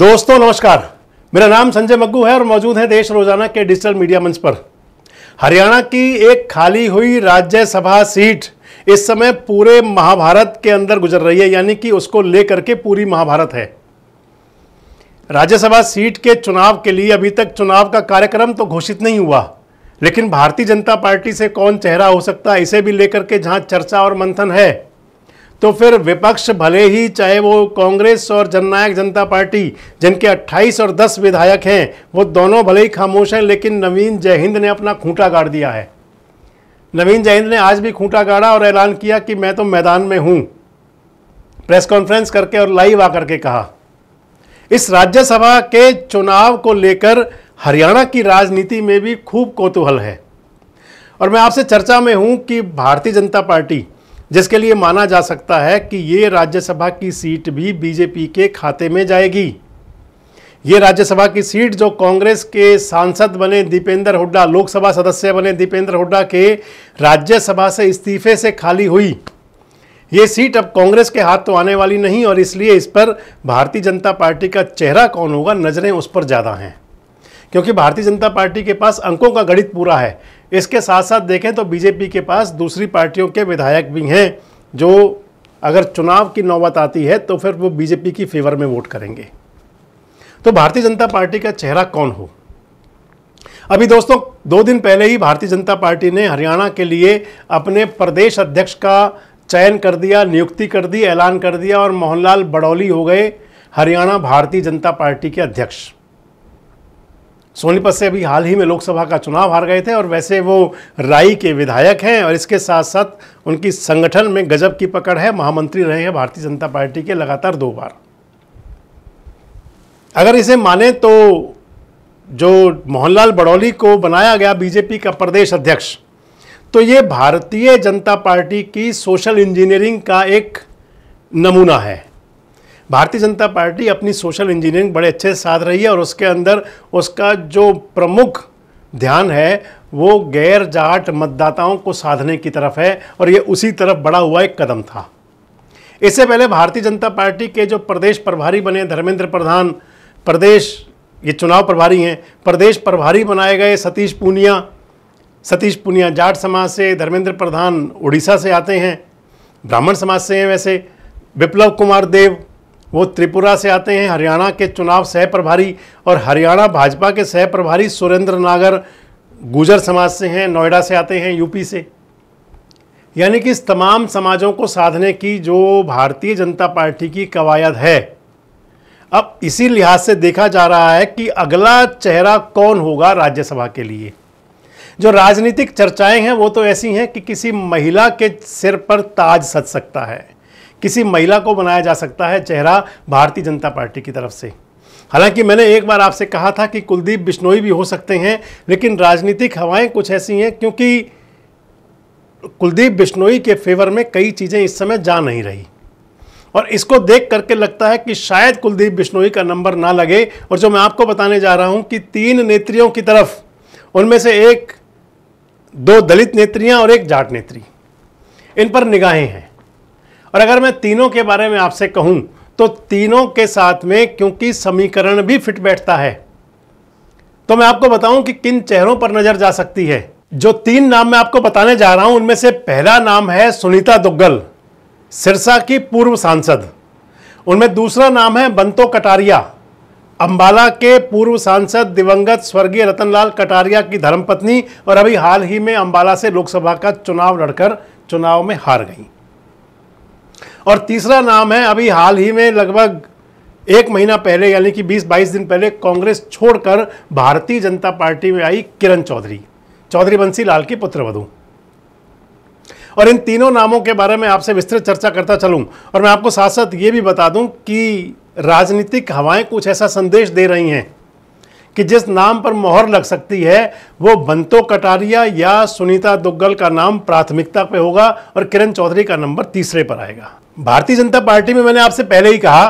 दोस्तों नमस्कार मेरा नाम संजय मग्गू है और मौजूद है देश रोजाना के डिजिटल मीडिया मंच पर हरियाणा की एक खाली हुई राज्यसभा सीट इस समय पूरे महाभारत के अंदर गुजर रही है यानी कि उसको लेकर के पूरी महाभारत है राज्यसभा सीट के चुनाव के लिए अभी तक चुनाव का कार्यक्रम तो घोषित नहीं हुआ लेकिन भारतीय जनता पार्टी से कौन चेहरा हो सकता है इसे भी लेकर के जहां चर्चा और मंथन है तो फिर विपक्ष भले ही चाहे वो कांग्रेस और जननायक जनता पार्टी जिनके 28 और 10 विधायक हैं वो दोनों भले ही खामोश हैं लेकिन नवीन जयहिंद ने अपना खूंटा गाड़ दिया है नवीन जयहिंद ने आज भी खूंटा गाड़ा और ऐलान किया कि मैं तो मैदान में हूँ प्रेस कॉन्फ्रेंस करके और लाइव आकर के कहा इस राज्यसभा के चुनाव को लेकर हरियाणा की राजनीति में भी खूब कौतूहल है और मैं आपसे चर्चा में हूं कि भारतीय जनता पार्टी जिसके लिए माना जा सकता है कि ये राज्यसभा की सीट भी बीजेपी के खाते में जाएगी ये राज्यसभा की सीट जो कांग्रेस के सांसद बने दीपेंद्र हुड्डा लोकसभा सदस्य बने दीपेंद्र हुड्डा के राज्यसभा से इस्तीफे से खाली हुई ये सीट अब कांग्रेस के हाथ तो आने वाली नहीं और इसलिए इस पर भारतीय जनता पार्टी का चेहरा कौन होगा नज़रें उस पर ज़्यादा हैं क्योंकि भारतीय जनता पार्टी के पास अंकों का गणित पूरा है इसके साथ साथ देखें तो बीजेपी के पास दूसरी पार्टियों के विधायक भी हैं जो अगर चुनाव की नौबत आती है तो फिर वो बीजेपी की फेवर में वोट करेंगे तो भारतीय जनता पार्टी का चेहरा कौन हो अभी दोस्तों दो दिन पहले ही भारतीय जनता पार्टी ने हरियाणा के लिए अपने प्रदेश अध्यक्ष का चयन कर दिया नियुक्ति कर दी ऐलान कर दिया और मोहनलाल बड़ौली हो गए हरियाणा भारतीय जनता पार्टी के अध्यक्ष सोनीपत से अभी हाल ही में लोकसभा का चुनाव हार गए थे और वैसे वो राई के विधायक हैं और इसके साथ साथ उनकी संगठन में गजब की पकड़ है महामंत्री रहे हैं भारतीय जनता पार्टी के लगातार दो बार अगर इसे माने तो जो मोहनलाल बड़ौली को बनाया गया बीजेपी का प्रदेश अध्यक्ष तो ये भारतीय जनता पार्टी की सोशल इंजीनियरिंग का एक नमूना है भारतीय जनता पार्टी अपनी सोशल इंजीनियरिंग बड़े अच्छे से साध रही है और उसके अंदर उसका जो प्रमुख ध्यान है वो गैर जाट मतदाताओं को साधने की तरफ है और ये उसी तरफ बड़ा हुआ एक कदम था इससे पहले भारतीय जनता पार्टी के जो प्रदेश प्रभारी बने धर्मेंद्र प्रधान प्रदेश ये चुनाव प्रभारी हैं प्रदेश प्रभारी बनाए गए सतीश पूनिया सतीश पूनिया जाट समाज से धर्मेंद्र प्रधान उड़ीसा से आते हैं ब्राह्मण समाज से हैं वैसे विप्लव कुमार देव वो त्रिपुरा से आते हैं हरियाणा के चुनाव सह प्रभारी और हरियाणा भाजपा के सह प्रभारी सुरेंद्र नागर गुजर समाज से हैं नोएडा से आते हैं यूपी से यानी कि इस तमाम समाजों को साधने की जो भारतीय जनता पार्टी की कवायद है अब इसी लिहाज से देखा जा रहा है कि अगला चेहरा कौन होगा राज्यसभा के लिए जो राजनीतिक चर्चाएं हैं वो तो ऐसी हैं कि किसी महिला के सिर पर ताज सज सकता है किसी महिला को बनाया जा सकता है चेहरा भारतीय जनता पार्टी की तरफ से हालांकि मैंने एक बार आपसे कहा था कि कुलदीप बिश्नोई भी हो सकते हैं लेकिन राजनीतिक हवाएं कुछ ऐसी हैं क्योंकि कुलदीप बिश्नोई के फेवर में कई चीज़ें इस समय जा नहीं रही और इसको देख करके लगता है कि शायद कुलदीप बिश्नोई का नंबर ना लगे और जो मैं आपको बताने जा रहा हूं कि तीन नेत्रियों की तरफ उनमें से एक दो दलित नेत्रियां और एक जाट नेत्री इन पर निगाहें हैं और अगर मैं तीनों के बारे में आपसे कहूं तो तीनों के साथ में क्योंकि समीकरण भी फिट बैठता है तो मैं आपको बताऊं कि किन चेहरों पर नजर जा सकती है जो तीन नाम मैं आपको बताने जा रहा हूं उनमें से पहला नाम है सुनीता दुग्गल सिरसा की पूर्व सांसद उनमें दूसरा नाम है बंतो कटारिया अंबाला के पूर्व सांसद दिवंगत स्वर्गीय रतनलाल कटारिया की धर्मपत्नी और अभी हाल ही में अंबाला से लोकसभा का चुनाव लड़कर चुनाव में हार गई और तीसरा नाम है अभी हाल ही में लगभग एक महीना पहले यानी कि 20-22 दिन पहले कांग्रेस छोड़कर भारतीय जनता पार्टी में आई किरण चौधरी चौधरी बंसी लाल की पुत्रवधु और इन तीनों नामों के बारे में आपसे विस्तृत चर्चा करता चलूं और मैं आपको साथ साथ ये भी बता दूं कि राजनीतिक हवाएं कुछ ऐसा संदेश दे रही हैं कि जिस नाम पर मोहर लग सकती है वो बंतो कटारिया या सुनीता दुग्गल का नाम प्राथमिकता पे होगा और किरण चौधरी का नंबर तीसरे पर आएगा भारतीय जनता पार्टी में मैंने आपसे पहले ही कहा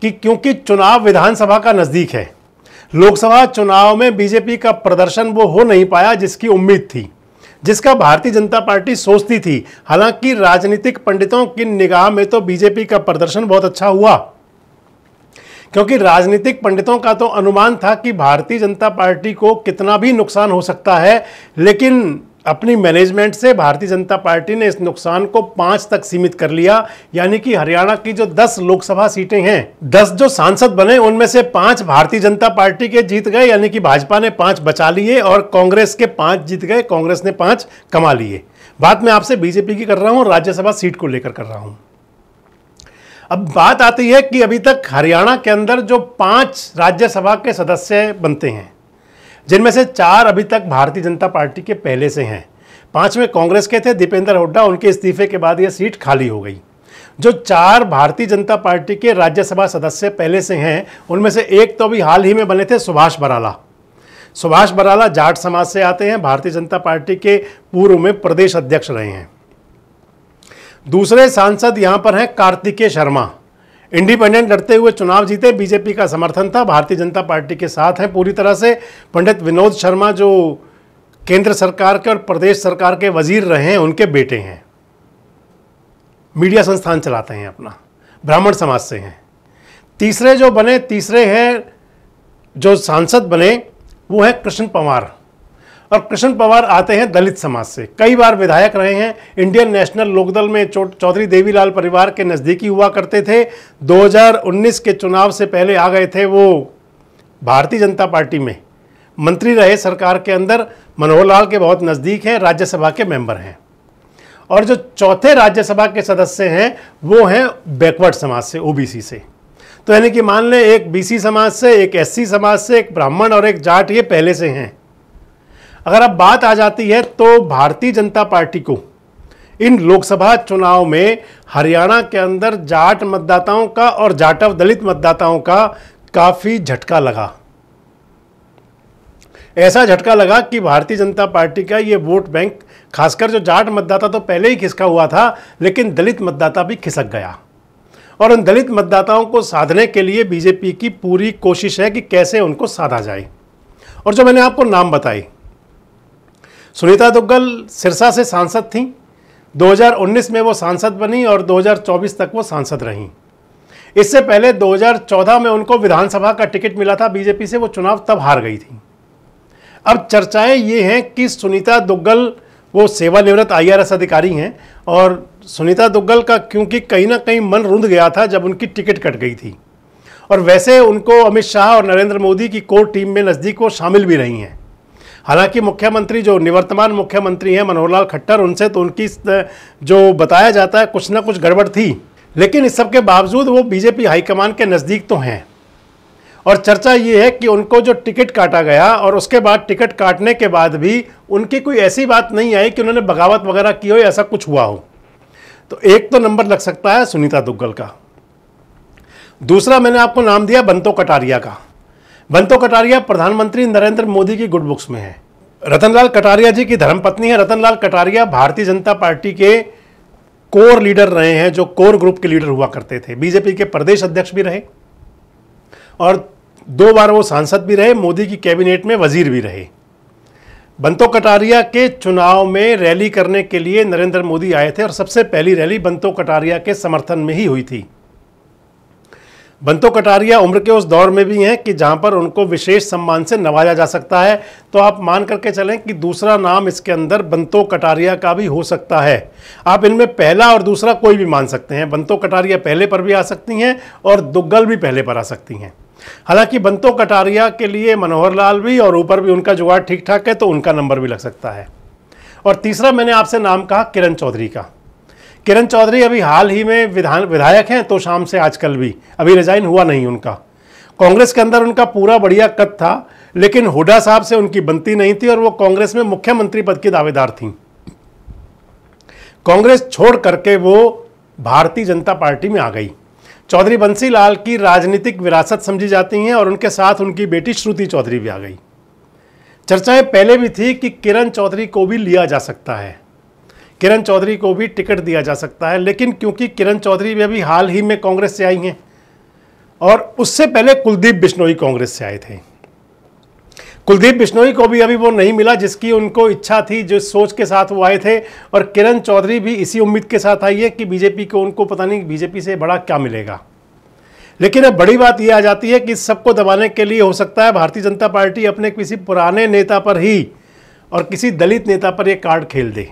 कि क्योंकि चुनाव विधानसभा का नज़दीक है लोकसभा चुनाव में बीजेपी का प्रदर्शन वो हो नहीं पाया जिसकी उम्मीद थी जिसका भारतीय जनता पार्टी सोचती थी हालांकि राजनीतिक पंडितों की निगाह में तो बीजेपी का प्रदर्शन बहुत अच्छा हुआ क्योंकि राजनीतिक पंडितों का तो अनुमान था कि भारतीय जनता पार्टी को कितना भी नुकसान हो सकता है लेकिन अपनी मैनेजमेंट से भारतीय जनता पार्टी ने इस नुकसान को पाँच तक सीमित कर लिया यानी कि हरियाणा की जो दस लोकसभा सीटें हैं दस जो सांसद बने उनमें से पाँच भारतीय जनता पार्टी के जीत गए यानी कि भाजपा ने पाँच बचा लिए और कांग्रेस के पाँच जीत गए कांग्रेस ने पाँच कमा लिए बात मैं आपसे बीजेपी की कर रहा हूँ राज्यसभा सीट को लेकर कर रहा हूँ अब बात आती है कि अभी तक हरियाणा के अंदर जो पांच राज्यसभा के सदस्य बनते हैं जिनमें से चार अभी तक भारतीय जनता पार्टी के पहले से हैं पाँच में कांग्रेस के थे दीपेंद्र हुड्डा उनके इस्तीफे के बाद यह सीट खाली हो गई जो चार भारतीय जनता पार्टी के राज्यसभा सदस्य पहले से हैं उनमें से एक तो अभी हाल ही में बने थे सुभाष बराला सुभाष बराला जाट समाज से आते हैं भारतीय जनता पार्टी के पूर्व में प्रदेश अध्यक्ष रहे हैं दूसरे सांसद यहाँ पर हैं कार्तिकेय शर्मा इंडिपेंडेंट लड़ते हुए चुनाव जीते बीजेपी का समर्थन था भारतीय जनता पार्टी के साथ हैं पूरी तरह से पंडित विनोद शर्मा जो केंद्र सरकार के और प्रदेश सरकार के वजीर रहे हैं उनके बेटे हैं मीडिया संस्थान चलाते हैं अपना ब्राह्मण समाज से हैं तीसरे जो बने तीसरे हैं जो सांसद बने वो हैं कृष्ण पंवार और कृष्ण पवार आते हैं दलित समाज से कई बार विधायक रहे हैं इंडियन नेशनल लोकदल में चौधरी देवीलाल परिवार के नज़दीकी हुआ करते थे 2019 के चुनाव से पहले आ गए थे वो भारतीय जनता पार्टी में मंत्री रहे सरकार के अंदर मनोहर लाल के बहुत नज़दीक हैं राज्यसभा के मेंबर हैं और जो चौथे राज्यसभा के सदस्य हैं वो हैं बैकवर्ड समाज से ओ से तो यानी कि मान लें एक बी समाज से एक एस समाज से एक ब्राह्मण और एक जाट ये पहले से हैं अगर अब बात आ जाती है तो भारतीय जनता पार्टी को इन लोकसभा चुनाव में हरियाणा के अंदर जाट मतदाताओं का और जाटव दलित मतदाताओं का काफ़ी झटका लगा ऐसा झटका लगा कि भारतीय जनता पार्टी का ये वोट बैंक खासकर जो जाट मतदाता तो पहले ही खिसका हुआ था लेकिन दलित मतदाता भी खिसक गया और उन दलित मतदाताओं को साधने के लिए बीजेपी की पूरी कोशिश है कि कैसे उनको साधा जाए और जो मैंने आपको नाम बताई सुनीता दुग्गल सिरसा से सांसद थीं 2019 में वो सांसद बनी और 2024 तक वो सांसद रहीं इससे पहले 2014 में उनको विधानसभा का टिकट मिला था बीजेपी से वो चुनाव तब हार गई थी अब चर्चाएं ये हैं कि सुनीता दुग्गल वो सेवानिवृत्त आई आर अधिकारी हैं और सुनीता दुग्गल का क्योंकि कहीं ना कहीं मन रुंध गया था जब उनकी टिकट कट गई थी और वैसे उनको अमित शाह और नरेंद्र मोदी की कोर टीम में नज़दीक वो शामिल भी रही हैं हालांकि मुख्यमंत्री जो निवर्तमान मुख्यमंत्री हैं मनोहर लाल खट्टर उनसे तो उनकी जो बताया जाता है कुछ ना कुछ गड़बड़ थी लेकिन इस सब के बावजूद वो बीजेपी हाईकमान के नज़दीक तो हैं और चर्चा ये है कि उनको जो टिकट काटा गया और उसके बाद टिकट काटने के बाद भी उनकी कोई ऐसी बात नहीं आई कि उन्होंने बगावत वगैरह की हो या ऐसा कुछ हुआ हो तो एक तो नंबर लग सकता है सुनीता दुग्गल का दूसरा मैंने आपको नाम दिया बंतो कटारिया का बंतो कटारिया प्रधानमंत्री नरेंद्र मोदी की गुड बुक्स में है रतनलाल कटारिया जी की धर्मपत्नी है रतनलाल कटारिया भारतीय जनता पार्टी के कोर लीडर रहे हैं जो कोर ग्रुप के लीडर हुआ करते थे बीजेपी के प्रदेश अध्यक्ष भी रहे और दो बार वो सांसद भी रहे मोदी की कैबिनेट में वजीर भी रहे बंतो कटारिया के चुनाव में रैली करने के लिए नरेंद्र मोदी आए थे और सबसे पहली रैली बंतो कटारिया के समर्थन में ही हुई थी बंतो कटारिया उम्र के उस दौर में भी हैं कि जहां पर उनको विशेष सम्मान से नवाजा जा सकता है तो आप मान करके चलें कि दूसरा नाम इसके अंदर बंतो कटारिया का भी हो सकता है आप इनमें पहला और दूसरा कोई भी मान सकते हैं बंतो कटारिया पहले पर भी आ सकती हैं और दुग्गल भी पहले पर आ सकती हैं हालांकि बंतो कटारिया के लिए मनोहर लाल भी और ऊपर भी उनका जुगाड़ ठीक ठाक है तो उनका नंबर भी लग सकता है और तीसरा मैंने आपसे नाम कहा किरण चौधरी का किरण चौधरी अभी हाल ही में विधान विधायक हैं तो शाम से आजकल भी अभी रिजाइन हुआ नहीं उनका कांग्रेस के अंदर उनका पूरा बढ़िया कद था लेकिन हुडा साहब से उनकी बनती नहीं थी और वो कांग्रेस में मुख्यमंत्री पद की दावेदार थी कांग्रेस छोड़ करके वो भारतीय जनता पार्टी में आ गई चौधरी बंसीलाल की राजनीतिक विरासत समझी जाती हैं और उनके साथ उनकी बेटी श्रुति चौधरी भी आ गई चर्चाएं पहले भी थी कि किरण चौधरी को भी लिया जा सकता है किरण चौधरी को भी टिकट दिया जा सकता है लेकिन क्योंकि किरण चौधरी भी अभी हाल ही में कांग्रेस से आई हैं और उससे पहले कुलदीप बिश्नोई कांग्रेस से आए थे कुलदीप बिश्नोई को भी अभी वो नहीं मिला जिसकी उनको इच्छा थी जो सोच के साथ वो आए थे और किरण चौधरी भी इसी उम्मीद के साथ आई है कि बीजेपी को उनको पता नहीं बीजेपी से बड़ा क्या मिलेगा लेकिन अब बड़ी बात यह आ जाती है कि सबको दबाने के लिए हो सकता है भारतीय जनता पार्टी अपने किसी पुराने नेता पर ही और किसी दलित नेता पर ये कार्ड खेल दे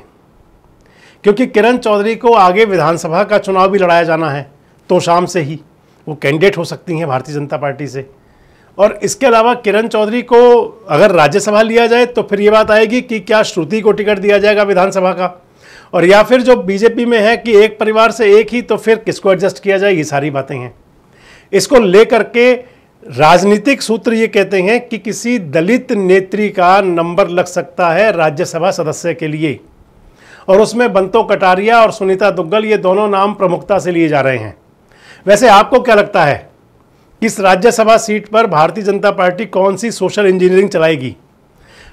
क्योंकि किरण चौधरी को आगे विधानसभा का चुनाव भी लड़ाया जाना है तो शाम से ही वो कैंडिडेट हो सकती हैं भारतीय जनता पार्टी से और इसके अलावा किरण चौधरी को अगर राज्यसभा लिया जाए तो फिर ये बात आएगी कि क्या श्रुति को टिकट दिया जाएगा विधानसभा का और या फिर जो बीजेपी में है कि एक परिवार से एक ही तो फिर किसको एडजस्ट किया जाए ये सारी बातें हैं इसको लेकर के राजनीतिक सूत्र ये कहते हैं कि किसी दलित नेत्री का नंबर लग सकता है राज्यसभा सदस्य के लिए और उसमें बंतो कटारिया और सुनीता दुग्गल ये दोनों नाम प्रमुखता से लिए जा रहे हैं वैसे आपको क्या लगता है इस राज्यसभा सीट पर भारतीय जनता पार्टी कौन सी सोशल इंजीनियरिंग चलाएगी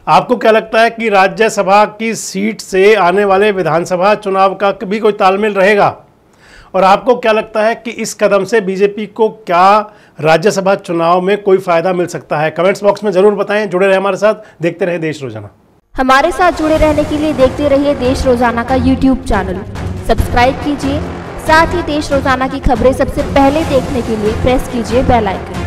आपको क्या लगता है कि राज्यसभा की सीट से आने वाले विधानसभा चुनाव का भी कोई तालमेल रहेगा और आपको क्या लगता है कि इस कदम से बीजेपी को क्या राज्यसभा चुनाव में कोई फ़ायदा मिल सकता है कमेंट्स बॉक्स में ज़रूर बताएं जुड़े रहे हमारे साथ देखते रहे देश रोजाना हमारे साथ जुड़े रहने के लिए देखते रहिए देश रोजाना का यूट्यूब चैनल सब्सक्राइब कीजिए साथ ही देश रोजाना की खबरें सबसे पहले देखने के लिए प्रेस कीजिए बेल आइकन